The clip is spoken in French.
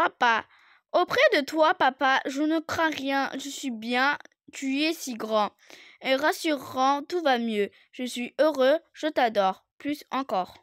Papa, auprès de toi, papa, je ne crains rien, je suis bien, tu es si grand. Et rassurant, tout va mieux. Je suis heureux, je t'adore, plus encore.